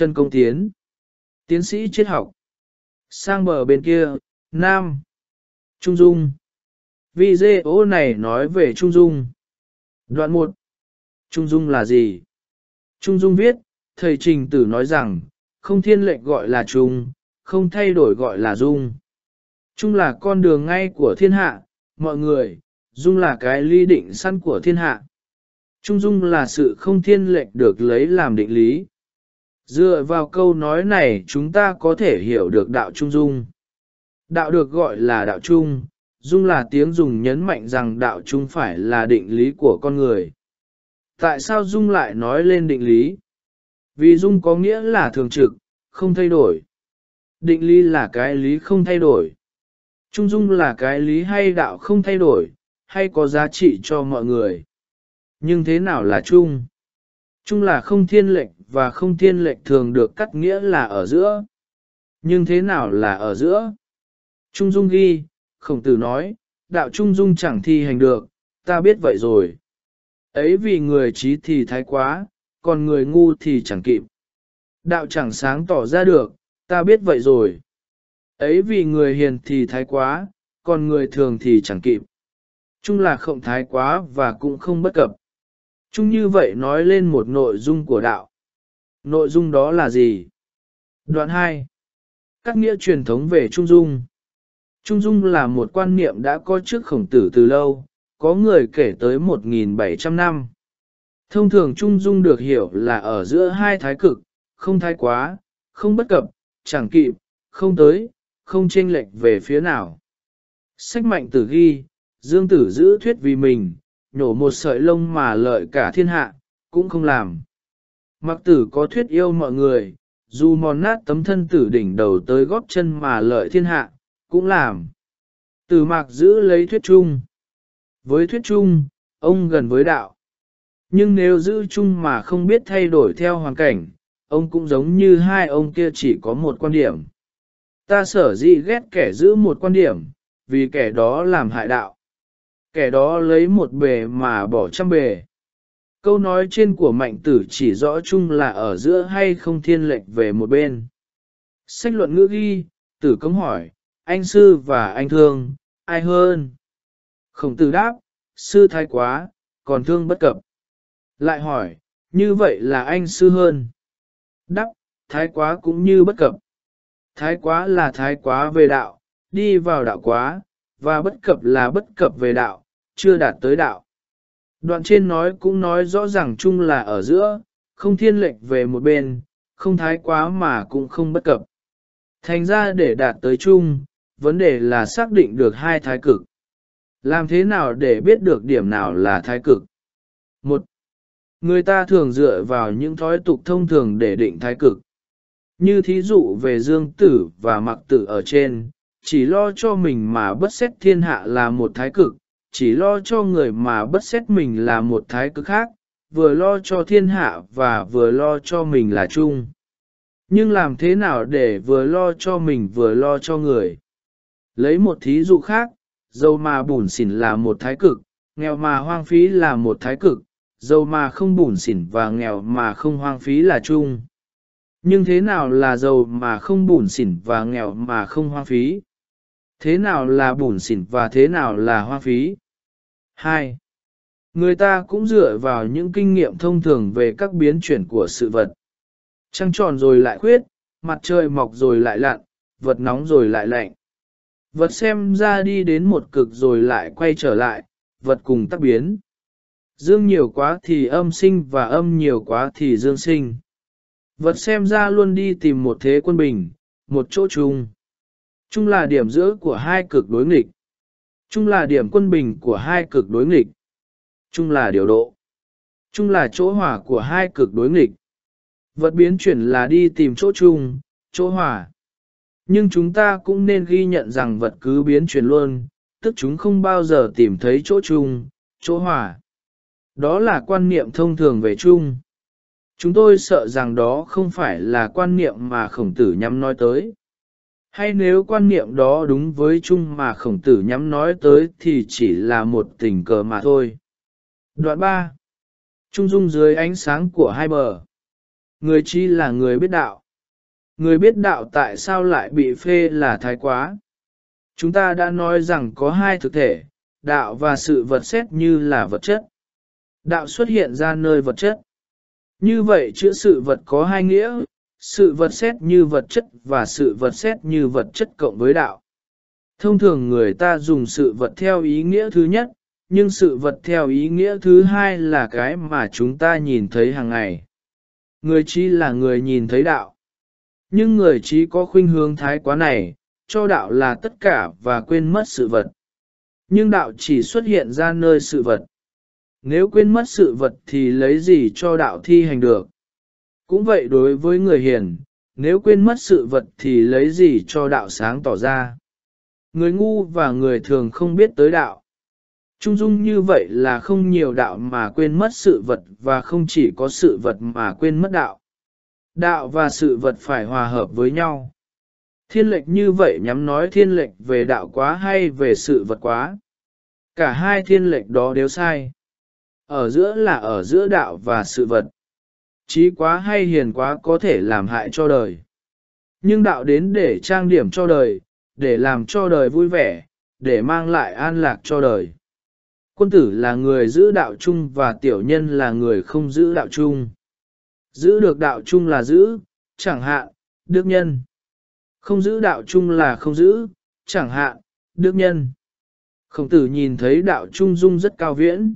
Trần Công Tiến, tiến sĩ triết học. Sang bờ bên kia, Nam, Trung Dung. Video này nói về Trung Dung. Đoạn 1. Trung Dung là gì? Trung Dung viết, thầy trình tử nói rằng, không thiên lệnh gọi là Trung, không thay đổi gọi là Dung. Trung là con đường ngay của thiên hạ, mọi người, Dung là cái ly định săn của thiên hạ. Trung Dung là sự không thiên lệnh được lấy làm định lý. Dựa vào câu nói này chúng ta có thể hiểu được đạo trung dung. Đạo được gọi là đạo trung, dung là tiếng dùng nhấn mạnh rằng đạo trung phải là định lý của con người. Tại sao dung lại nói lên định lý? Vì dung có nghĩa là thường trực, không thay đổi. Định lý là cái lý không thay đổi. Trung dung là cái lý hay đạo không thay đổi, hay có giá trị cho mọi người. Nhưng thế nào là trung Chung là không thiên lệnh và không thiên lệnh thường được cắt nghĩa là ở giữa. Nhưng thế nào là ở giữa? Trung Dung ghi, khổng tử nói, đạo Trung Dung chẳng thi hành được, ta biết vậy rồi. Ấy vì người trí thì thái quá, còn người ngu thì chẳng kịp. Đạo chẳng sáng tỏ ra được, ta biết vậy rồi. Ấy vì người hiền thì thái quá, còn người thường thì chẳng kịp. Trung là không thái quá và cũng không bất cập. Chung như vậy nói lên một nội dung của đạo. Nội dung đó là gì? Đoạn 2. Các nghĩa truyền thống về Trung Dung. Trung Dung là một quan niệm đã có trước khổng tử từ lâu, có người kể tới 1.700 năm. Thông thường Trung Dung được hiểu là ở giữa hai thái cực, không thái quá, không bất cập, chẳng kịp, không tới, không chênh lệch về phía nào. Sách mạnh tử ghi, dương tử giữ thuyết vì mình, nhổ một sợi lông mà lợi cả thiên hạ, cũng không làm. Mặc tử có thuyết yêu mọi người, dù mòn nát tấm thân tử đỉnh đầu tới góp chân mà lợi thiên hạ, cũng làm. Tử mạc giữ lấy thuyết chung. Với thuyết chung, ông gần với đạo. Nhưng nếu giữ chung mà không biết thay đổi theo hoàn cảnh, ông cũng giống như hai ông kia chỉ có một quan điểm. Ta sở dĩ ghét kẻ giữ một quan điểm, vì kẻ đó làm hại đạo. Kẻ đó lấy một bề mà bỏ trăm bề. Câu nói trên của mạnh tử chỉ rõ chung là ở giữa hay không thiên lệch về một bên. Sách luận ngữ ghi, tử cấm hỏi, anh sư và anh thương, ai hơn? Khổng tử đáp, sư thái quá, còn thương bất cập. Lại hỏi, như vậy là anh sư hơn. Đáp, thái quá cũng như bất cập. Thái quá là thái quá về đạo, đi vào đạo quá, và bất cập là bất cập về đạo, chưa đạt tới đạo. Đoạn trên nói cũng nói rõ ràng chung là ở giữa, không thiên lệch về một bên, không thái quá mà cũng không bất cập. Thành ra để đạt tới chung, vấn đề là xác định được hai thái cực. Làm thế nào để biết được điểm nào là thái cực? Một, Người ta thường dựa vào những thói tục thông thường để định thái cực. Như thí dụ về dương tử và mặc tử ở trên, chỉ lo cho mình mà bất xét thiên hạ là một thái cực, chỉ lo cho người mà bất xét mình là một thái cực khác, vừa lo cho thiên hạ và vừa lo cho mình là chung. Nhưng làm thế nào để vừa lo cho mình vừa lo cho người? Lấy một thí dụ khác, dâu mà bùn xỉn là một thái cực, nghèo mà hoang phí là một thái cực, dâu mà không bùn xỉn và nghèo mà không hoang phí là chung. Nhưng thế nào là giàu mà không bùn xỉn và nghèo mà không hoang phí? Thế nào là bùn xỉn và thế nào là hoa phí? 2. Người ta cũng dựa vào những kinh nghiệm thông thường về các biến chuyển của sự vật. Trăng tròn rồi lại khuyết, mặt trời mọc rồi lại lặn, vật nóng rồi lại lạnh. Vật xem ra đi đến một cực rồi lại quay trở lại, vật cùng tác biến. Dương nhiều quá thì âm sinh và âm nhiều quá thì dương sinh. Vật xem ra luôn đi tìm một thế quân bình, một chỗ chung. Chung là điểm giữa của hai cực đối nghịch. Chung là điểm quân bình của hai cực đối nghịch. Chung là điều độ. Chung là chỗ hỏa của hai cực đối nghịch. Vật biến chuyển là đi tìm chỗ chung, chỗ hỏa. Nhưng chúng ta cũng nên ghi nhận rằng vật cứ biến chuyển luôn, tức chúng không bao giờ tìm thấy chỗ chung, chỗ hỏa. Đó là quan niệm thông thường về chung. Chúng tôi sợ rằng đó không phải là quan niệm mà khổng tử nhắm nói tới. Hay nếu quan niệm đó đúng với chung mà khổng tử nhắm nói tới thì chỉ là một tình cờ mà thôi. Đoạn 3. Trung dung dưới ánh sáng của hai bờ. Người chi là người biết đạo. Người biết đạo tại sao lại bị phê là thái quá. Chúng ta đã nói rằng có hai thực thể, đạo và sự vật xét như là vật chất. Đạo xuất hiện ra nơi vật chất. Như vậy chữ sự vật có hai nghĩa, sự vật xét như vật chất và sự vật xét như vật chất cộng với đạo. Thông thường người ta dùng sự vật theo ý nghĩa thứ nhất, nhưng sự vật theo ý nghĩa thứ hai là cái mà chúng ta nhìn thấy hàng ngày. Người trí là người nhìn thấy đạo. Nhưng người trí có khuynh hướng thái quá này, cho đạo là tất cả và quên mất sự vật. Nhưng đạo chỉ xuất hiện ra nơi sự vật. Nếu quên mất sự vật thì lấy gì cho đạo thi hành được? Cũng vậy đối với người hiền, nếu quên mất sự vật thì lấy gì cho đạo sáng tỏ ra. Người ngu và người thường không biết tới đạo. Trung dung như vậy là không nhiều đạo mà quên mất sự vật và không chỉ có sự vật mà quên mất đạo. Đạo và sự vật phải hòa hợp với nhau. Thiên lệch như vậy nhắm nói thiên lệch về đạo quá hay về sự vật quá. Cả hai thiên lệch đó đều sai. Ở giữa là ở giữa đạo và sự vật trí quá hay hiền quá có thể làm hại cho đời. Nhưng đạo đến để trang điểm cho đời, để làm cho đời vui vẻ, để mang lại an lạc cho đời. Quân tử là người giữ đạo chung và tiểu nhân là người không giữ đạo chung. Giữ được đạo chung là giữ, chẳng hạn, đức nhân. Không giữ đạo chung là không giữ, chẳng hạn, đức nhân. Khổng tử nhìn thấy đạo trung dung rất cao viễn.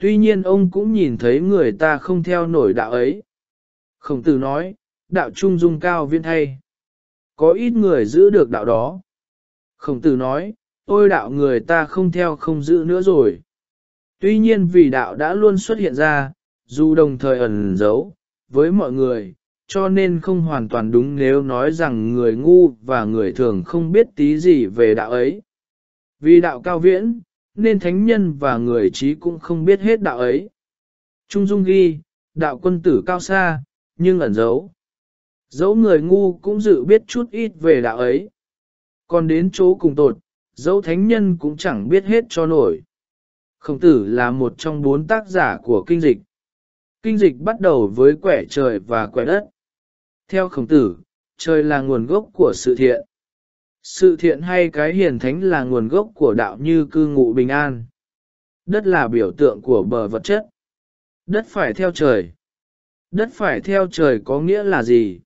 Tuy nhiên ông cũng nhìn thấy người ta không theo nổi đạo ấy. Khổng tử nói, đạo trung dung cao viên thay. Có ít người giữ được đạo đó. Khổng tử nói, tôi đạo người ta không theo không giữ nữa rồi. Tuy nhiên vì đạo đã luôn xuất hiện ra, dù đồng thời ẩn giấu, với mọi người, cho nên không hoàn toàn đúng nếu nói rằng người ngu và người thường không biết tí gì về đạo ấy. Vì đạo cao viễn, nên thánh nhân và người trí cũng không biết hết đạo ấy. Trung dung ghi, đạo quân tử cao xa, nhưng ẩn giấu. Dẫu người ngu cũng dự biết chút ít về đạo ấy. Còn đến chỗ cùng tột, dẫu thánh nhân cũng chẳng biết hết cho nổi. Khổng tử là một trong bốn tác giả của kinh dịch. Kinh dịch bắt đầu với quẻ trời và quẻ đất. Theo khổng tử, trời là nguồn gốc của sự thiện. Sự thiện hay cái hiền thánh là nguồn gốc của đạo như cư ngụ bình an. Đất là biểu tượng của bờ vật chất. Đất phải theo trời. Đất phải theo trời có nghĩa là gì?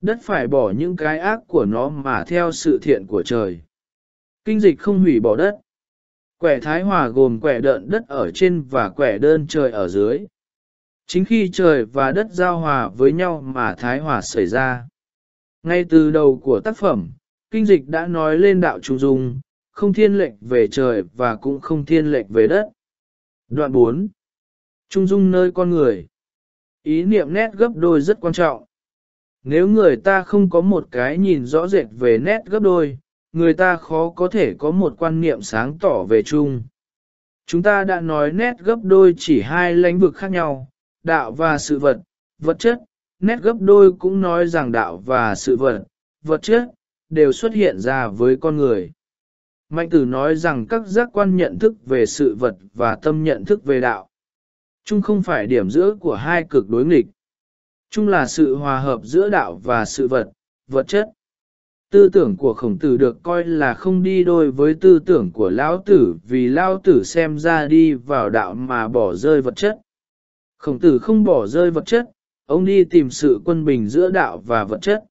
Đất phải bỏ những cái ác của nó mà theo sự thiện của trời. Kinh dịch không hủy bỏ đất. Quẻ thái hòa gồm quẻ đợn đất ở trên và quẻ đơn trời ở dưới. Chính khi trời và đất giao hòa với nhau mà thái hòa xảy ra. Ngay từ đầu của tác phẩm, kinh dịch đã nói lên đạo trung dung, không thiên lệnh về trời và cũng không thiên lệnh về đất. Đoạn 4. Trung dung nơi con người. Ý niệm nét gấp đôi rất quan trọng. Nếu người ta không có một cái nhìn rõ rệt về nét gấp đôi, người ta khó có thể có một quan niệm sáng tỏ về chung. Chúng ta đã nói nét gấp đôi chỉ hai lĩnh vực khác nhau, đạo và sự vật, vật chất, nét gấp đôi cũng nói rằng đạo và sự vật, vật chất, đều xuất hiện ra với con người. Mạnh tử nói rằng các giác quan nhận thức về sự vật và tâm nhận thức về đạo. Chung không phải điểm giữa của hai cực đối nghịch. Chung là sự hòa hợp giữa đạo và sự vật, vật chất. Tư tưởng của khổng tử được coi là không đi đôi với tư tưởng của lão tử vì lão tử xem ra đi vào đạo mà bỏ rơi vật chất. Khổng tử không bỏ rơi vật chất, ông đi tìm sự quân bình giữa đạo và vật chất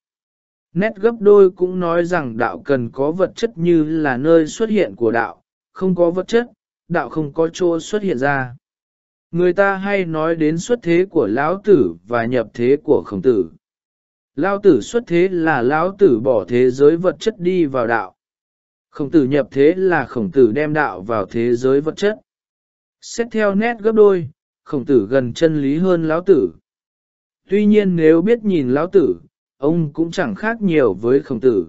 nét gấp đôi cũng nói rằng đạo cần có vật chất như là nơi xuất hiện của đạo, không có vật chất, đạo không có chỗ xuất hiện ra. Người ta hay nói đến xuất thế của lão tử và nhập thế của khổng tử. Lão tử xuất thế là lão tử bỏ thế giới vật chất đi vào đạo. Khổng tử nhập thế là khổng tử đem đạo vào thế giới vật chất. Xét theo nét gấp đôi, khổng tử gần chân lý hơn lão tử. Tuy nhiên nếu biết nhìn lão tử, ông cũng chẳng khác nhiều với khổng tử.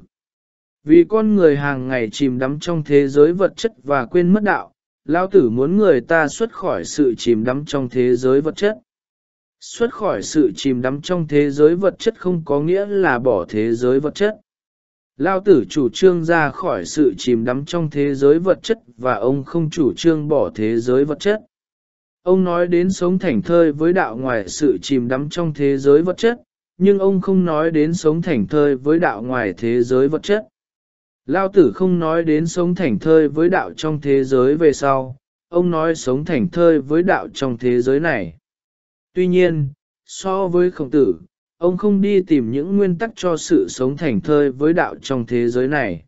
Vì con người hàng ngày chìm đắm trong thế giới vật chất và quên mất đạo, lao tử muốn người ta xuất khỏi sự chìm đắm trong thế giới vật chất. Xuất khỏi sự chìm đắm trong thế giới vật chất không có nghĩa là bỏ thế giới vật chất. Lao tử chủ trương ra khỏi sự chìm đắm trong thế giới vật chất và ông không chủ trương bỏ thế giới vật chất. Ông nói đến sống thảnh thơi với đạo ngoài sự chìm đắm trong thế giới vật chất, nhưng ông không nói đến sống thảnh thơi với đạo ngoài thế giới vật chất. Lao tử không nói đến sống thảnh thơi với đạo trong thế giới về sau, ông nói sống thảnh thơi với đạo trong thế giới này. Tuy nhiên, so với khổng tử, ông không đi tìm những nguyên tắc cho sự sống thảnh thơi với đạo trong thế giới này.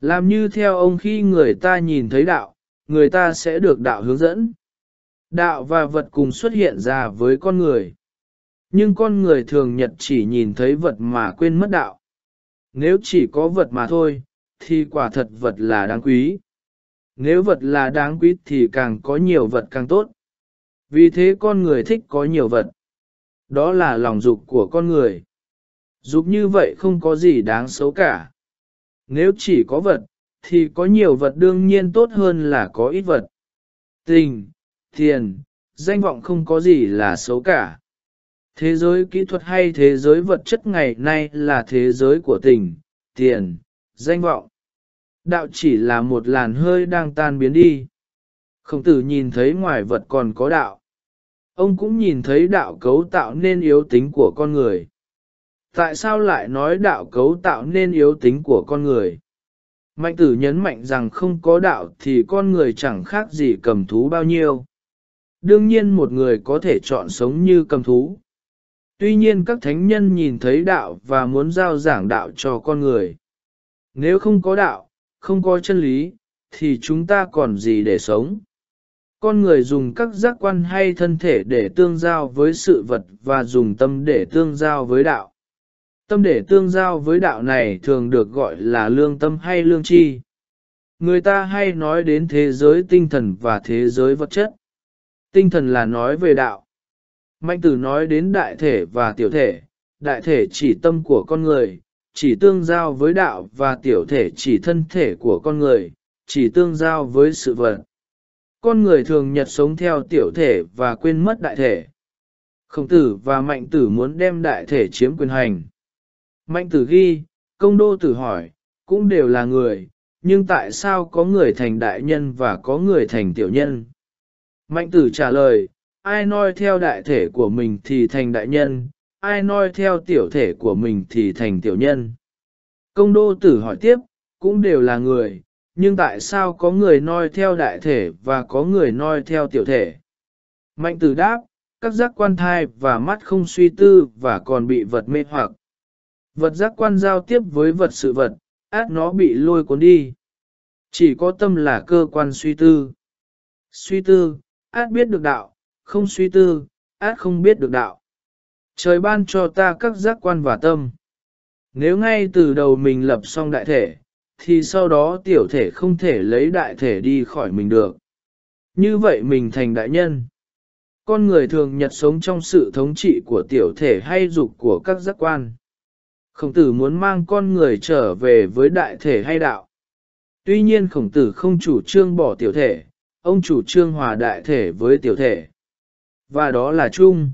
Làm như theo ông khi người ta nhìn thấy đạo, người ta sẽ được đạo hướng dẫn. Đạo và vật cùng xuất hiện ra với con người nhưng con người thường nhật chỉ nhìn thấy vật mà quên mất đạo. Nếu chỉ có vật mà thôi, thì quả thật vật là đáng quý. Nếu vật là đáng quý thì càng có nhiều vật càng tốt. Vì thế con người thích có nhiều vật. Đó là lòng dục của con người. Dục như vậy không có gì đáng xấu cả. Nếu chỉ có vật, thì có nhiều vật đương nhiên tốt hơn là có ít vật. Tình, tiền, danh vọng không có gì là xấu cả Thế giới kỹ thuật hay thế giới vật chất ngày nay là thế giới của tình, tiền, danh vọng. Đạo chỉ là một làn hơi đang tan biến đi. Khổng tử nhìn thấy ngoài vật còn có đạo. Ông cũng nhìn thấy đạo cấu tạo nên yếu tính của con người. Tại sao lại nói đạo cấu tạo nên yếu tính của con người? Mạnh tử nhấn mạnh rằng không có đạo thì con người chẳng khác gì cầm thú bao nhiêu. Đương nhiên một người có thể chọn sống như cầm thú. Tuy nhiên các thánh nhân nhìn thấy đạo và muốn giao giảng đạo cho con người. Nếu không có đạo, không có chân lý, thì chúng ta còn gì để sống? Con người dùng các giác quan hay thân thể để tương giao với sự vật và dùng tâm để tương giao với đạo. Tâm để tương giao với đạo này thường được gọi là lương tâm hay lương tri. Người ta hay nói đến thế giới tinh thần và thế giới vật chất. Tinh thần là nói về đạo Mạnh tử nói đến đại thể và tiểu thể, đại thể chỉ tâm của con người, chỉ tương giao với đạo và tiểu thể chỉ thân thể của con người, chỉ tương giao với sự vật. Con người thường nhật sống theo tiểu thể và quên mất đại thể. Khổng tử và mạnh tử muốn đem đại thể chiếm quyền hành. Mạnh tử ghi, công đô tử hỏi, cũng đều là người, nhưng tại sao có người thành đại nhân và có người thành tiểu nhân? Mạnh tử trả lời, ai noi theo đại thể của mình thì thành đại nhân, ai noi theo tiểu thể của mình thì thành tiểu nhân. Công đô tử hỏi tiếp, cũng đều là người, nhưng tại sao có người noi theo đại thể và có người noi theo tiểu thể? Mạnh tử đáp, các giác quan thai và mắt không suy tư và còn bị vật mê hoặc. Vật giác quan giao tiếp với vật sự vật, át nó bị lôi cuốn đi. Chỉ có tâm là cơ quan suy tư. Suy tư, át biết được đạo, không suy tư, át không biết được đạo. Trời ban cho ta các giác quan và tâm. Nếu ngay từ đầu mình lập xong đại thể, thì sau đó tiểu thể không thể lấy đại thể đi khỏi mình được. Như vậy mình thành đại nhân. Con người thường nhật sống trong sự thống trị của tiểu thể hay dục của các giác quan. Khổng tử muốn mang con người trở về với đại thể hay đạo. Tuy nhiên khổng tử không chủ trương bỏ tiểu thể, ông chủ trương hòa đại thể với tiểu thể. Và đó là chung.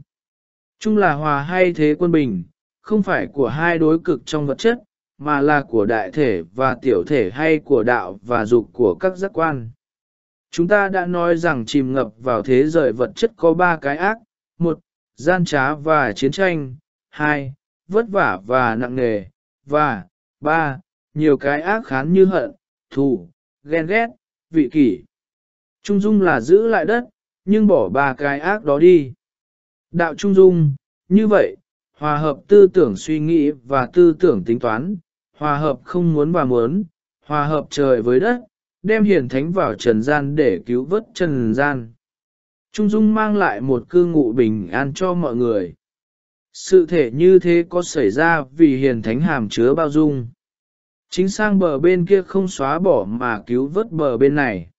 Chung là hòa hay thế quân bình, không phải của hai đối cực trong vật chất, mà là của đại thể và tiểu thể hay của đạo và dục của các giác quan. Chúng ta đã nói rằng chìm ngập vào thế giới vật chất có ba cái ác, một, gian trá và chiến tranh, hai, vất vả và nặng nề, và ba, nhiều cái ác khán như hận, thù, ghen ghét, vị kỷ. Trung dung là giữ lại đất, nhưng bỏ ba cái ác đó đi. Đạo trung dung, như vậy, hòa hợp tư tưởng suy nghĩ và tư tưởng tính toán, hòa hợp không muốn và muốn, hòa hợp trời với đất, đem hiển thánh vào trần gian để cứu vớt trần gian. Trung dung mang lại một cư ngụ bình an cho mọi người. Sự thể như thế có xảy ra vì hiền thánh hàm chứa bao dung. Chính sang bờ bên kia không xóa bỏ mà cứu vớt bờ bên này.